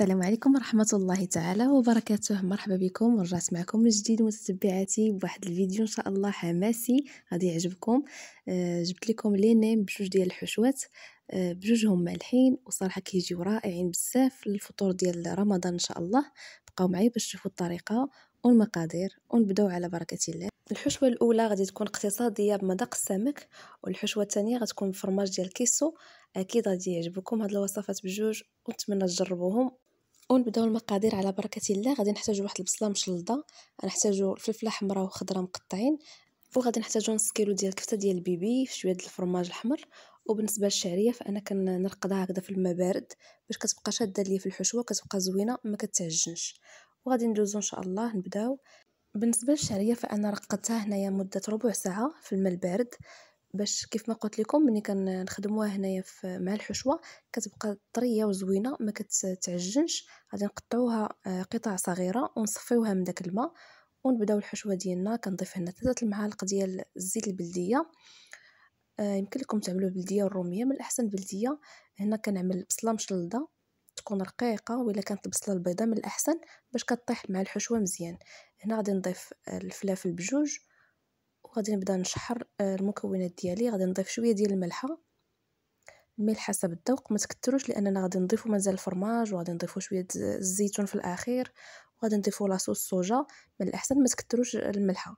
السلام عليكم ورحمة الله تعالى وبركاته مرحبا بكم ورجعت معكم من جديد متتبعاتي بواحد الفيديو ان شاء الله حماسي غادي يعجبكم آه، جبت لكم لينيم بجوج ديال الحشوات آه، بجوجهم مالحين وصراحه كيجيو رائعين بزاف للفطور ديال رمضان ان شاء الله بقاو معايا باش تشوفوا الطريقه والمقادير ونبداو على بركه الله الحشوه الاولى غادي تكون اقتصاديه بمذاق السمك والحشوه الثانيه غتكون فرماج ديال الكيسو اكيد غادي يعجبكم هاد الوصفات بجوج ونتمنى تجربوهم ونبداو المقادير على بركه الله غادي نحتاجو واحد البصله مشلضه غنحتاجو الفلفله حمراء وخضراء مقطعين وغادي نحتاجو نص كيلو ديال الكفته ديال البيبي في شويه ديال الفرماج الاحمر وبالنسبه للشعريه فانا كنرقدها هكذا في الماء بارد باش كتبقى شاده ليا في الحشوه كتبقى زوينه ما كتعجنش وغادي ندوزو ان شاء الله نبداو بالنسبه للشعريه فانا رقدتها هنايا مده ربع ساعه في الماء البارد باش كيف ما قلت لكم ملي كنخدموها هنايا مع الحشوه كتبقى طريه وزوينه ما كتعجنش غادي نقطعوها آه، قطع صغيره ونصفيوها من داك الماء ونبداو الحشوه ديالنا كنضيف هنا ثلاثه المعالق ديال الزيت البلديه آه، يمكن لكم تعملوه بلديه والروميه من الاحسن بلديه هنا كنعمل بصله مشلده تكون رقيقه ولا كانت البصله البيضاء من الاحسن باش كطيح مع الحشوه مزيان هنا غادي نضيف آه، الفلافل بجوج غادي نبدا نشحر آه، المكونات ديالي غادي نضيف شويه ديال الملحه الملح حسب الذوق ما تكثروش لاننا غادي نضيفو مازال الفرماج وغادي نضيفو شويه الزيتون في الاخير وغادي نضيفو لاصوص الصوجا من الاحسن ما تكثروش الملحه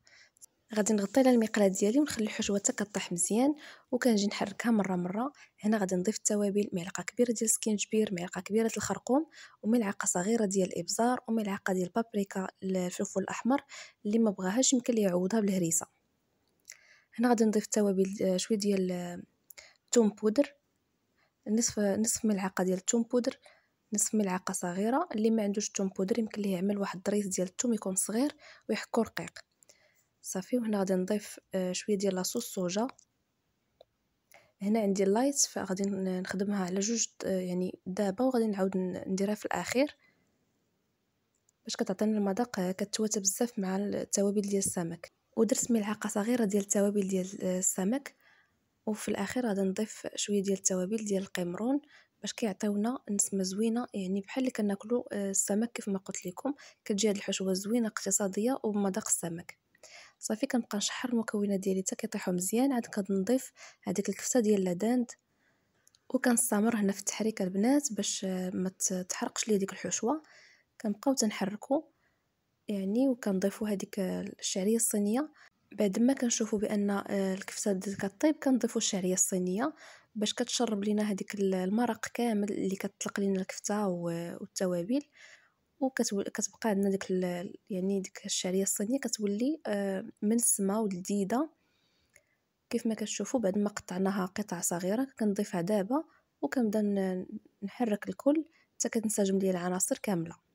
غادي نغطي على المقله ديالي ونخلي الحشوه حتى كطيح مزيان وكنجي نحركها مره مره هنا غادي نضيف التوابل معلقه كبيره ديال السكينجبير معلقه كبيره ديال الخرقوم وملعقه صغيره ديال الابزار وملعقه ديال البابريكا الفلفل الاحمر اللي ما بغاهاش يمكن لي بالهريسه هنا غادي نضيف التوابل آه، شويه ديال الثوم آه، بودر نصف نصف ملعقه ديال الثوم بودر نصف ملعقه صغيره اللي ما عندوش الثوم بودر يمكن ليه يعمل واحد الضريس ديال الثوم يكون صغير ويحكو رقيق صافي وهنا غادي نضيف آه، شويه ديال لاصوص صوجا هنا عندي اللايت فغادي نخدمها على جوج يعني دابا وغادي نعاود نديرها في الاخير باش كتعطينا المذاق كتواتى بزاف مع التوابل ديال السمك ودرت ملعقه صغيره ديال التوابل ديال السمك وفي الاخير غادي نضيف شويه ديال التوابل ديال القمرون باش كيعطيونا نسمه زوينه يعني بحال اللي كناكلو آه، السمك كيف ما قلت لكم كتجي هاد الحشوه زوينه اقتصاديه وبمذاق السمك صافي كنبقى نشحر المكونات ديالي حتى كيطيحوا مزيان عاد كنضيف هذيك الكفته ديال لاداند وكنستمر هنا في التحريك البنات باش آه، ما تحرقش لي ديك الحشوه كنبقاو تنحركو يعني وكنضيفوا هذيك الشعريه الصينيه بعد ما كنشوفوا بان آه، الكفته بدات كطيب كنضيفوا الشعريه الصينيه باش كتشرب لينا هذيك المرق كامل اللي كتطلق لينا الكفته والتوابل وكتبقى عندنا ديك يعني ديك الشعريه الصينيه كتولي آه، السماء ولذيذه كيف ما كتشوفوا بعد ما قطعناها قطع صغيره كنضيفها دابا وكنبدا نحرك الكل حتى كتنسجم ليا العناصر كامله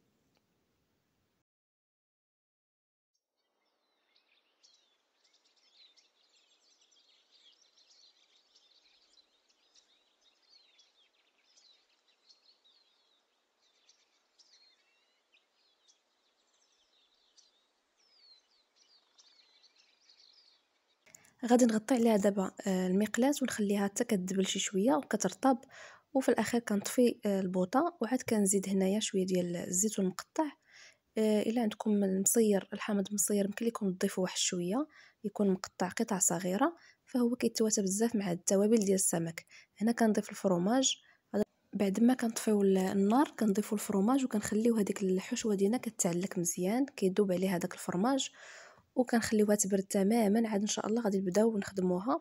غادي نغطي عليها دابا آه، المقلاة ونخليها حتى كتدبل شي شويه وكترطب وفي الاخير كنطفي آه، البوطه وعاد كنزيد هنايا شويه ديال الزيتون المقطع آه، الا عندكم المصير الحامض المصير يمكن لكم تضيفوا واحد شويه يكون مقطع قطع صغيره فهو كيتواتى بزاف مع التوابل ديال السمك هنا كنضيف الفرماج بعد ما كنطفيو النار كنضيفو الفرماج وكنخليو هذيك الحشوه ديالنا كتعلق مزيان كيدوب عليها هذاك الفرماج وكنخليوها تبرد تماما عاد ان شاء الله غادي نبداو نخدموها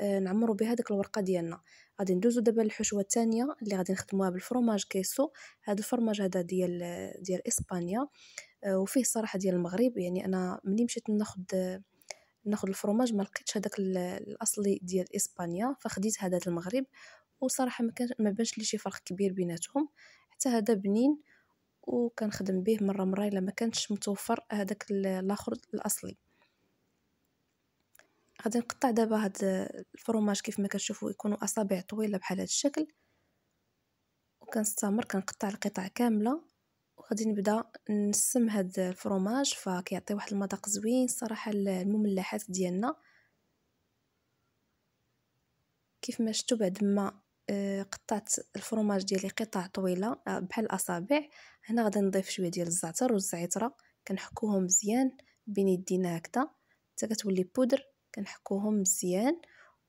نعمروا آه، نعمرو بها داك الورقه ديالنا غادي ندوزو دابا للحشوه الثانيه اللي غادي نخدموها بالفرماج كيسو هاد الفرماج هذا ديال ديال اسبانيا آه، وفيه صراحه ديال المغرب يعني انا ملي مشيت ناخذ ناخذ الفرماج ما لقيتش هذاك الاصلي ديال اسبانيا فخديت هذا المغرب وصراحه ما, ما بانش لي شي فرق كبير بيناتهم حتى هذا بنين وكنخدم به مره مره الا ما كانش متوفر هذاك الاخر الاصلي غادي نقطع دابا هاد الفرماج كيف ما كتشوفوا يكونوا اصابع طويله بحال هذا الشكل وكنستمر كنقطع القطع كامله وغادي نبدا نسم هاد الفرماج فكيعطي واحد المذاق زوين صراحه المملحات ديالنا كيف ما شفتوا بعد ما آه، قطعت الفرماج ديالي قطع طويله آه، بحال الاصابع هنا غادي نضيف شويه ديال الزعتر والزعتره كنحكوهم مزيان بين يدينا هكذا حتى كتولي بودر كنحكوهم مزيان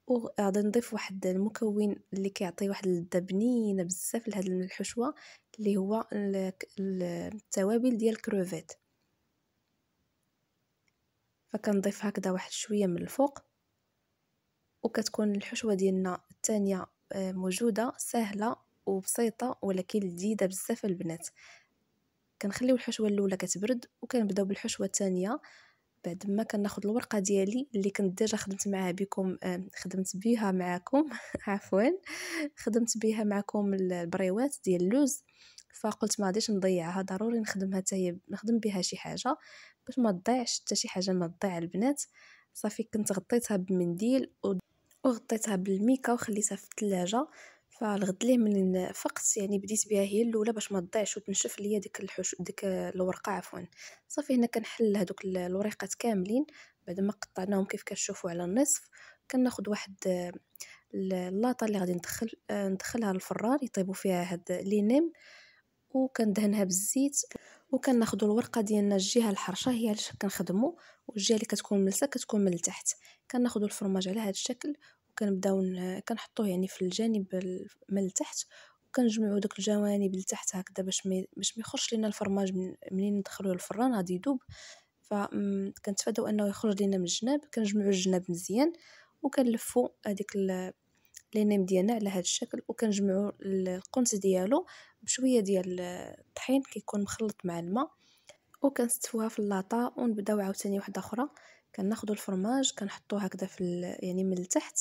وغادي نضيف واحد المكون اللي كيعطي واحد اللذه بنينه بزاف لهاد الحشوه اللي هو التوابل ديال الكروفيت فكنضيف هكذا واحد شويه من الفوق وكتكون الحشوه ديالنا الثانيه آه، موجوده سهله وبسيطه ولكن لذيذه بزاف البنات كنخليو الحشوه الاولى كتبرد وكنبداو بالحشوه الثانيه بعد ما كناخذ الورقه ديالي اللي كنت ديجا خدمت معها بكم خدمت بها معكم عفوا خدمت بها معكم البريوات ديال اللوز فقلت ما غاديش نضيعها ضروري نخدمها حتى هي نخدم بها شي حاجه باش ما تضيعش حتى شي حاجه ما تضيع البنات صافي كنت غطيتها بمنديل و وغطيتها بالميكا وخليتها في الثلاجه فالغد ليه من فقت يعني بديت بها هي الاولى باش ما تضيعش وتنشف ليا ديك الحش ديك الورقه عفوا صافي هنا كنحل هذوك الوريقات كاملين بعد ما قطعناهم كيف كتشوفوا على النصف كناخذ واحد اللاطه اللي غادي ندخل آه، ندخلها للفران يطيبوا فيها هاد لينيم وكندهنها بالزيت وكناخذوا الورقه ديالنا الجهه الحرشه هي اللي كنخدموا والجهه اللي كتكون ملسه كتكون من التحت كناخذوا الفرماج على هذا الشكل وكنبداو كنحطوه يعني في الجانب من التحت وكنجمعوا دوك الجوانب لتحت هكذا باش باش ما يخرجش لينا الفرماج منين ندخلوه للفران غادي يذوب فكنتفاداو انه يخرج لينا من الجناب كنجمعوا الجناب مزيان وكنلفوا هذيك لينيم ديالنا على هذا الشكل وكنجمعوا القنت ديالو بشويه ديال الطحين كيكون مخلط مع الماء وكنستفوها في اللاطا ونبداو عاوتاني واحده اخرى كناخذوا الفرماج كنحطوه هكذا في يعني من التحت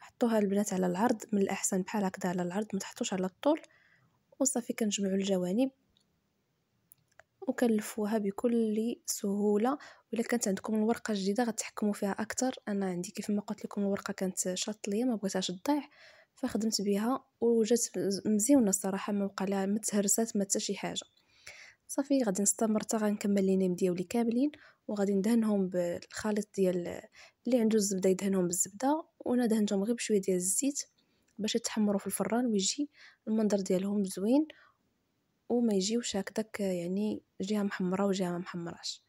حطوها البنات على العرض من الاحسن بحال هكذا على العرض ما تحطوش على الطول وصافي كنجمعوا الجوانب وكنلفوها بكل سهوله الا كانت عندكم الورقه جديده غتحكموا فيها اكثر انا عندي كيف ما قلت لكم الورقه كانت شاط ليا ما بغيتهاش تضيع فخدمت بها وجات مزيونه الصراحه ما وقع لها ما تهرسات ما شي حاجه صافي غادي نستمر حتى غنكمل لينيم ديالي كاملين وغادي ندهنهم بالخليط ديال اللي عنده الزبده يدهنهم بالزبده وانا دهنتهم غير بشويه ديال الزيت باش يتحمروا في الفران ويجي المنظر ديالهم زوين وما يجيوش هكداك يعني جهه محمره وجهه ما محمراش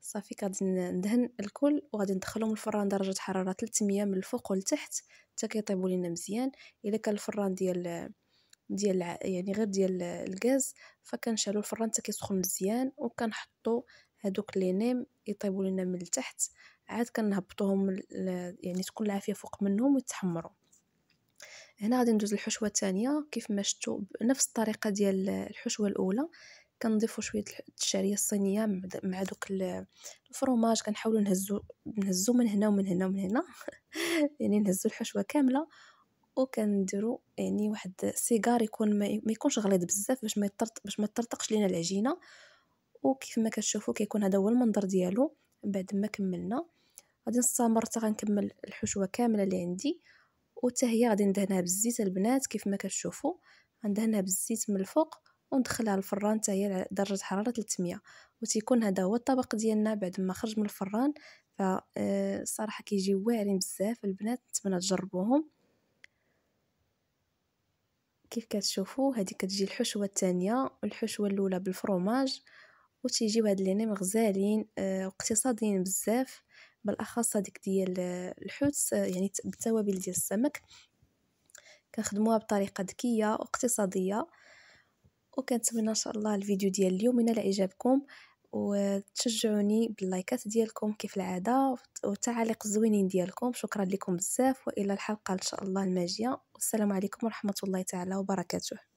صافي غادي ندهن الكل وغادي ندخلهم الفران درجه حراره 300 من الفوق والتحت حتى كيطيبوا لينا مزيان الا كان الفران ديال ديال يعني غير ديال الغاز فكنشعلو الفران حتى كيسخن مزيان وكنحطو هادوك لي نيم يطيبوا لينا من التحت عاد كنهبطوهم يعني تكون العافيه فوق منهم ويتحمروا هنا غادي ندوز الحشوه الثانيه كيف ما شفتوا بنفس الطريقه ديال الحشوه الاولى كنضيفوا شويه الشعريه الصينيه مع دوك الفرماج كنحاولوا نهزو نهزو من هنا ومن هنا ومن هنا يعني نهزو الحشوه كامله وكنديروا يعني واحد سيجار يكون ما يكونش غليظ بزاف باش ما يطرط باش ما ترتقش لينا العجينه وكيف ما كتشوفوا كيكون هذا هو المنظر ديالو بعد ما كملنا غادي نستمر حتى غنكمل الحشوه كامله اللي عندي وحتى هي غادي ندهنها بالزيت البنات كيف ما كتشوفوا غندهنها بالزيت من الفوق وندخلها للفران حتى هي درجه حراره 300 وتيكون هذا هو الطبق ديالنا بعد ما خرج من الفران فالصراحه آه، كيجي واعرين بزاف البنات نتمنى تجربوهم كيف كتشوفوا هذه كتجي الحشوه الثانيه الحشوه الاولى بالفروماج وتيجيو هاد لينيم غزالين آه، واقتصاديين بزاف بالاخص هذيك ديال آه، الحوت يعني بالتوابل ديال السمك كنخدموها بطريقه ذكيه واقتصاديه وكنتمنى ان شاء الله الفيديو ديال اليوم ينال اعجابكم وتشجعوني باللايكات ديالكم كيف العاده والتعاليق الزوينين ديالكم شكرا لكم بزاف والى الحلقه ان شاء الله الماجيه والسلام عليكم ورحمه الله تعالى وبركاته